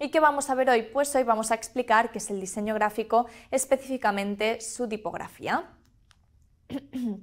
¿Y qué vamos a ver hoy? Pues hoy vamos a explicar qué es el diseño gráfico, específicamente su tipografía.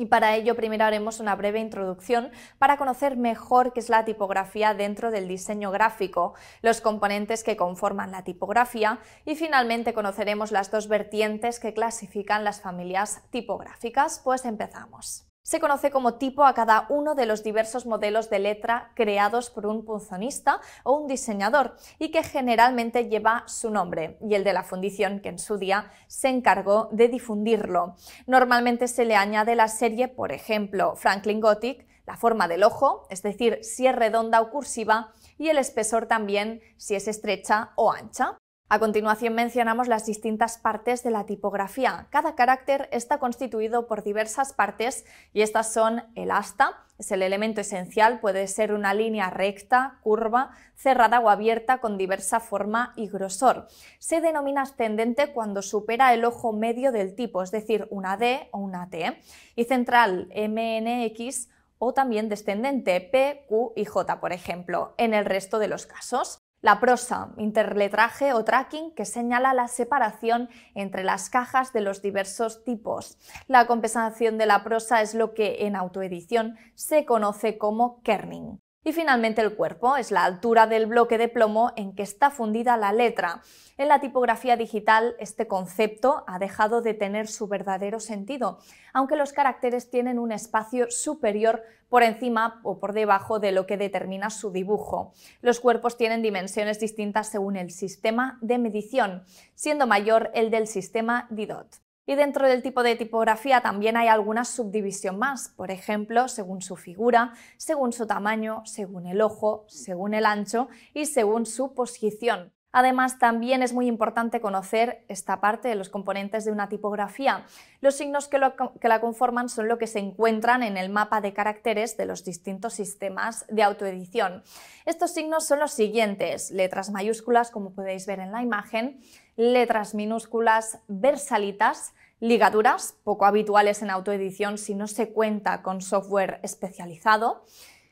Y para ello primero haremos una breve introducción para conocer mejor qué es la tipografía dentro del diseño gráfico, los componentes que conforman la tipografía y finalmente conoceremos las dos vertientes que clasifican las familias tipográficas. Pues empezamos. Se conoce como tipo a cada uno de los diversos modelos de letra creados por un punzonista o un diseñador y que generalmente lleva su nombre y el de la fundición que en su día se encargó de difundirlo. Normalmente se le añade la serie, por ejemplo, Franklin Gothic, la forma del ojo, es decir, si es redonda o cursiva, y el espesor también si es estrecha o ancha. A continuación mencionamos las distintas partes de la tipografía. Cada carácter está constituido por diversas partes y estas son el asta, es el elemento esencial, puede ser una línea recta, curva, cerrada o abierta con diversa forma y grosor. Se denomina ascendente cuando supera el ojo medio del tipo, es decir, una D o una T, y central X o también descendente P, Q y J, por ejemplo, en el resto de los casos. La prosa, interletraje o tracking que señala la separación entre las cajas de los diversos tipos. La compensación de la prosa es lo que en autoedición se conoce como kerning. Y finalmente el cuerpo es la altura del bloque de plomo en que está fundida la letra. En la tipografía digital este concepto ha dejado de tener su verdadero sentido, aunque los caracteres tienen un espacio superior por encima o por debajo de lo que determina su dibujo. Los cuerpos tienen dimensiones distintas según el sistema de medición, siendo mayor el del sistema DIDOT. Y dentro del tipo de tipografía también hay alguna subdivisión más, por ejemplo, según su figura, según su tamaño, según el ojo, según el ancho y según su posición. Además, también es muy importante conocer esta parte de los componentes de una tipografía. Los signos que, la conforman son lo que se encuentran en el mapa de caracteres de los distintos sistemas de autoedición. Estos signos son los siguientes, letras mayúsculas, como podéis ver en la imagen, letras minúsculas versalitas, ligaduras, poco habituales en autoedición si no se cuenta con software especializado,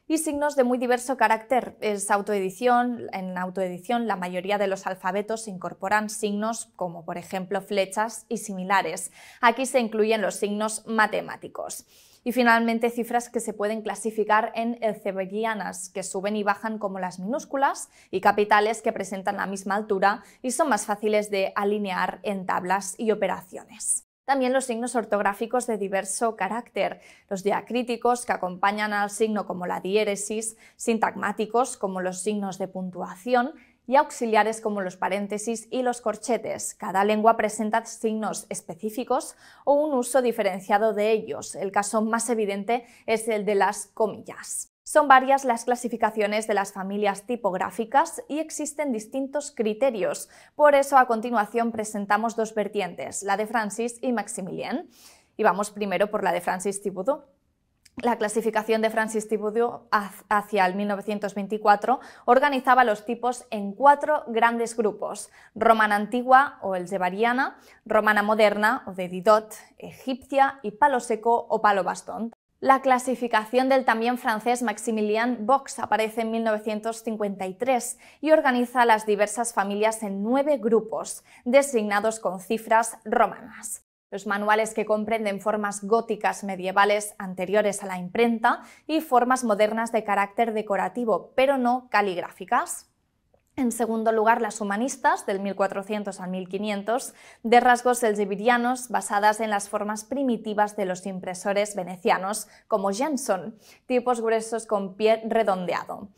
y signos de muy diverso carácter. Es autoedición, en autoedición la mayoría de los alfabetos incorporan signos como por ejemplo flechas y similares. Aquí se incluyen los signos matemáticos. Y finalmente cifras que se pueden clasificar en elzebeguianas, que suben y bajan como las minúsculas, y capitales que presentan la misma altura y son más fáciles de alinear en tablas y operaciones. También los signos ortográficos de diverso carácter, los diacríticos que acompañan al signo como la diéresis, sintagmáticos como los signos de puntuación y auxiliares como los paréntesis y los corchetes. Cada lengua presenta signos específicos o un uso diferenciado de ellos. El caso más evidente es el de las comillas. Son varias las clasificaciones de las familias tipográficas y existen distintos criterios. Por eso a continuación presentamos dos vertientes, la de Francis y Maximilien. Y vamos primero por la de Francis Thibodeau. La clasificación de Francis Thibodeau hacia el 1924 organizaba los tipos en cuatro grandes grupos, romana antigua o el elzevariana, romana moderna o de Didot, egipcia y palo seco o palo bastón. La clasificación del también francés Maximilian Box aparece en 1953 y organiza las diversas familias en nueve grupos, designados con cifras romanas. Los manuales que comprenden formas góticas medievales anteriores a la imprenta y formas modernas de carácter decorativo, pero no caligráficas. En segundo lugar, las humanistas, del 1400 al 1500, de rasgos elzevirianos basadas en las formas primitivas de los impresores venecianos, como Jenson, tipos gruesos con pie redondeado.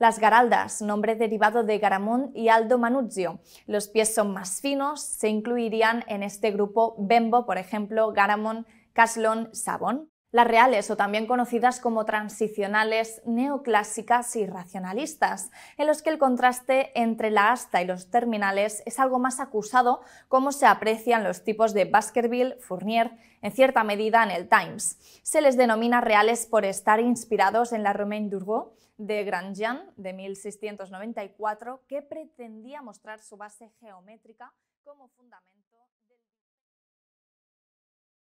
Las Garaldas, nombre derivado de Garamond y Aldo Manuzio. Los pies son más finos, se incluirían en este grupo Bembo, por ejemplo, Garamond, Caslon, Sabón las reales o también conocidas como transicionales neoclásicas y racionalistas, en los que el contraste entre la asta y los terminales es algo más acusado, como se aprecian los tipos de Baskerville, Fournier, en cierta medida en el Times. Se les denomina reales por estar inspirados en la Romain Durgo de Grandjean de 1694, que pretendía mostrar su base geométrica como fundamento